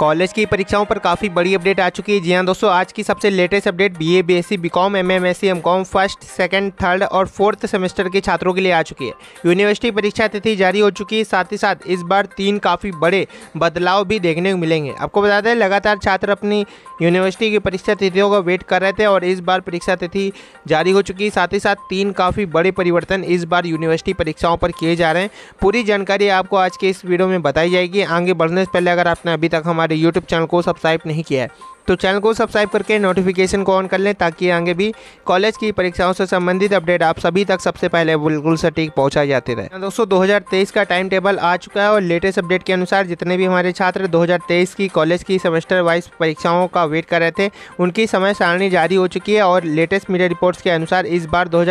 college की परीक्षाओं पर काफ़ी बड़ी अपडेट आ चुकी है जी हाँ दोस्तों आज की सबसे latest update B A B S C B com M M S C M com first second third और फोर्थ सेमेस्टर के छात्रों के लिए आ चुकी है यूनिवर्सिटी परीक्षा तिथि जारी हो चुकी है साथ ही साथ इस बार तीन काफ़ी बड़े बदलाव भी देखने को मिलेंगे आपको बता दें लगातार छात्र अपनी यूनिवर्सिटी की परीक्षा तिथियों का वेट कर रहे थे और इस बार परीक्षा तिथि जारी हो चुकी है साथ ही साथ तीन काफ़ी बड़े परिवर्तन इस बार यूनिवर्सिटी परीक्षाओं पर किए जा रहे हैं पूरी जानकारी आपको आज के इस वीडियो में बताई जाएगी आगे बढ़ने से पहले अगर आपने अभी तक हमारे हमारे यूट्यूब चैनल को सब्सक्राइब नहीं किया है तो चैनल को सब्सक्राइब करके नोटिफिकेशन को ऑन कर लें ताकि आगे भी कॉलेज की परीक्षाओं से संबंधित अपडेट आप सभी तक सबसे पहले बिल्कुल सटीक पहुँचा जाते रहे तो दोस्तों दो का टाइम टेबल आ चुका है और लेटेस्ट अपडेट के अनुसार जितने भी हमारे छात्र दो की कॉलेज की सेमेस्टर वाइज परीक्षाओं का वेट कर रहे थे उनकी समय सारणी जारी हो चुकी है और लेटेस्ट मीडिया रिपोर्ट्स के अनुसार इस बार दो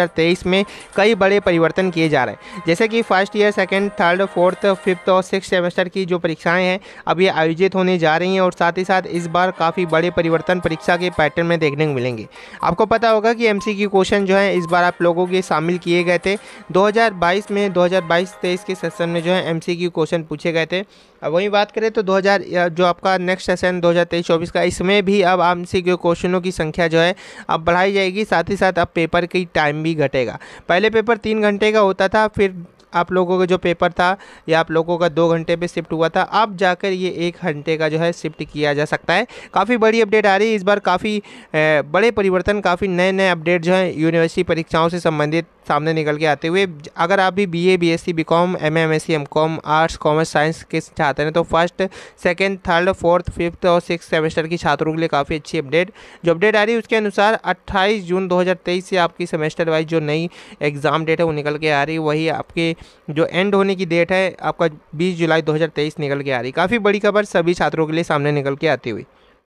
में कई बड़े परिवर्तन किए जा रहे हैं जैसे कि first year second third fourth fifth और सिक्स सेमेस्टर की जो परीक्षाएँ हैं अब ये आयोजित होने जा रही हैं और साथ ही साथ इस बार काफ़ी बड़े बड़े परिवर्तन परीक्षा के पैटर्न में देखने को मिलेंगे आपको पता होगा कि एम क्वेश्चन जो है इस बार आप लोगों के शामिल किए गए थे 2022 में 2022-23 के सेशन में जो है एम क्वेश्चन पूछे गए थे अब वहीं बात करें तो 2000 जो आपका नेक्स्ट सेशन 2023-24 का इसमें भी अब एम क्वेश्चनों की संख्या जो है अब बढ़ाई जाएगी साथ ही साथ अब पेपर की टाइम भी घटेगा पहले पेपर तीन घंटे का होता था फिर आप लोगों का जो पेपर था या आप लोगों का दो घंटे पे शिफ्ट हुआ था अब जाकर ये एक घंटे का जो है शिफ्ट किया जा सकता है काफ़ी बड़ी अपडेट आ रही है इस बार काफ़ी बड़े परिवर्तन काफ़ी नए नए अपडेट जो है यूनिवर्सिटी परीक्षाओं से संबंधित सामने निकल के आते हुए अगर आप भी B A B S C B com M M S C M com arts commerce science के चाहते हैं तो first second third fourth fifth और सिक्स सेमेस्टर की छात्रों के लिए काफ़ी अच्छी अपडेट जो अपडेट आ रही है उसके अनुसार अट्ठाईस जून दो हज़ार तेईस से आपकी सेमेस्टर वाइज जो नई एग्ज़ाम डेट है वो निकल के आ रही है वही आपके जो एंड होने की डेट है आपका बीस जुलाई दो निकल के आ रही काफ़ी बड़ी खबर सभी छात्रों के लिए सामने निकल के आती हुई